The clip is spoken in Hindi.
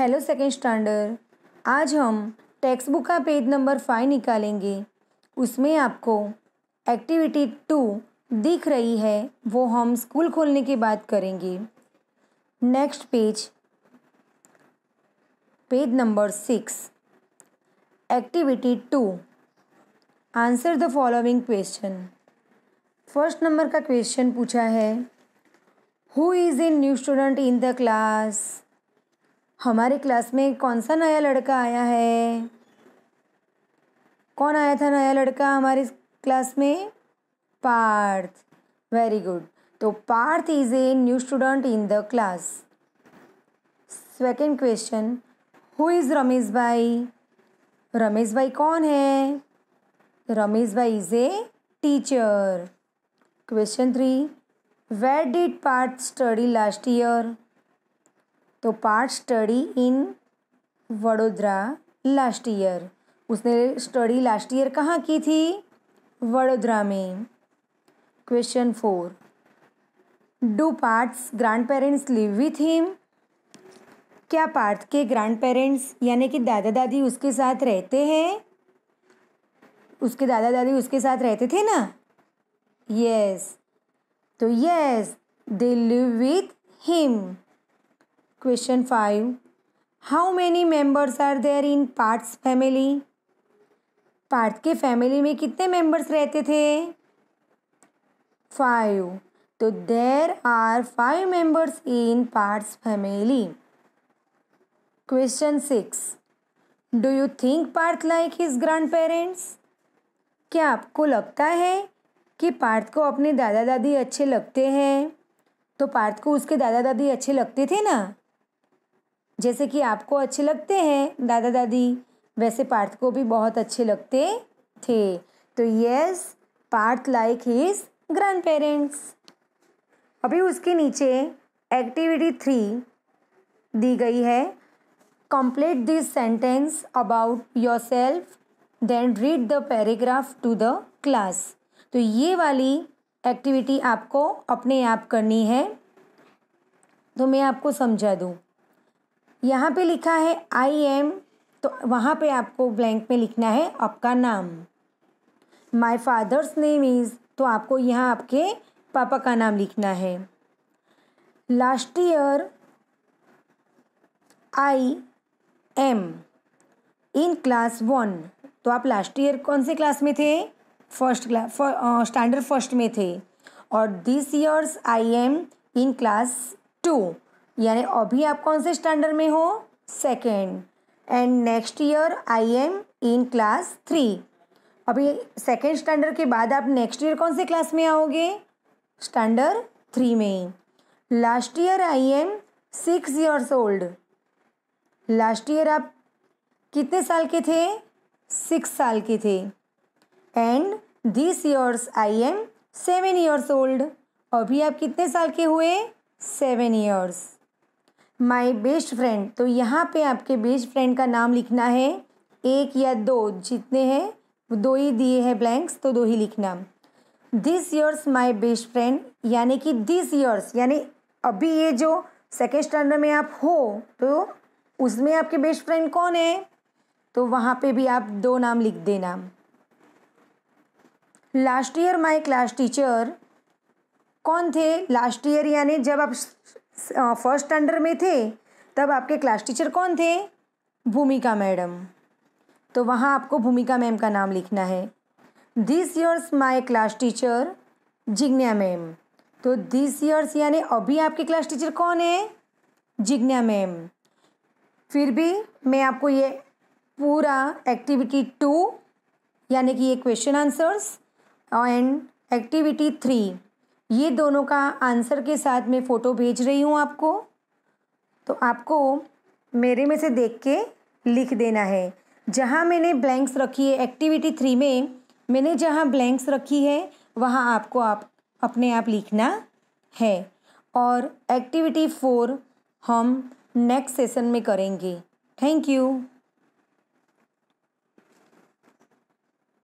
हेलो सेकेंड स्टैंडर्ड आज हम टेक्स्ट बुक का पेज नंबर फाइव निकालेंगे उसमें आपको एक्टिविटी टू दिख रही है वो हम स्कूल खोलने की बात करेंगे next page page number six activity two answer the following question first number का क्वेश्चन पूछा है who is a new student in the class हमारे क्लास में कौन सा नया लड़का आया है कौन आया था नया लड़का हमारे क्लास में पार्थ वेरी गुड तो Parth is a new student in the class second question who is Ramesh bhai Ramesh bhai कौन है Ramesh bhai is a teacher question three where did Parth study last year तो Parth study in Vadodara last year उसने स्टडी लास्ट ईयर कहाँ की थी वडोदरा में question four do Parth's grandparents live with him क्या पार्थ के ग्रैंड पेरेंट्स यानी कि दादा दादी उसके साथ रहते हैं उसके दादा दादी उसके साथ रहते थे ना यस yes. तो yes they live with him question five how many members are there in Parth's family Parth के फैमिली में कितने मेंबर्स रहते थे फाइव तो there are five members in Parth's family question six do you think Parth like his grandparents क्या आपको लगता है कि पार्थ को अपने दादा दादी अच्छे लगते हैं तो पार्थ को उसके दादा दादी अच्छे लगते थे ना जैसे कि आपको अच्छे लगते हैं दादा दादी वैसे पार्थ को भी बहुत अच्छे लगते थे तो yes Parth like his grandparents अभी उसके नीचे एक्टिविटी थ्री दी गई है complete this sentence about yourself then read the paragraph to the class तो ये वाली एक्टिविटी आपको अपने आप करनी है तो मैं आपको समझा दूँ यहाँ पे लिखा है आई एम तो वहाँ पे आपको ब्लैंक में लिखना है आपका नाम माय फादर्स नेम इज़ तो आपको यहाँ आपके पापा का नाम लिखना है last year I am in class one तो आप लास्ट ईयर कौन से क्लास में थे फर्स्ट क्लास स्टैंडर्ड फर्स्ट में थे और this years I am in class two यानी अभी आप कौन से स्टैंडर्ड में हो second and next year I am in class three अभी सेकेंड स्टैंडर्ड के बाद आप नेक्स्ट ईयर कौन से क्लास में आओगे स्टैंडर्ड थ्री में last year I am six years old last year आप कितने साल के थे सिक्स साल के थे and this years I am seven years old अभी आप कितने साल के हुए seven years my best friend तो यहाँ पे आपके बेस्ट फ्रेंड का नाम लिखना है एक या दो जितने हैं दो ही दिए हैं ब्लैंक्स तो दो ही लिखना this years my best friend यानी कि दिस ईयर्स यानी अभी ये जो सेकेंड स्टैंडर्ड में आप हो तो उसमें आपके बेस्ट फ्रेंड कौन है तो वहाँ पे भी आप दो नाम लिख देना last year my class teacher कौन थे लास्ट ईयर यानी जब आप फर्स्ट स्टैंडर्ड में थे तब आपके क्लास टीचर कौन थे भूमिका मैडम तो वहाँ आपको भूमिका मैम का नाम लिखना है this years my class teacher Jigna ma'am तो दिस ईयर्स यानी अभी आपके क्लास टीचर कौन है जिग्न्या मैम फिर भी मैं आपको ये पूरा एक्टिविटी टू यानी कि ये question answers and activity three ये दोनों का आंसर के साथ मैं फ़ोटो भेज रही हूँ आपको तो आपको मेरे में से देख के लिख देना है जहाँ मैंने ब्लैंक्स रखी है एक्टिविटी थ्री में मैंने जहाँ ब्लैंक्स रखी है वहाँ आपको आप अपने आप लिखना है और एक्टिविटी फोर हम नेक्स्ट सेशन में करेंगे थैंक यू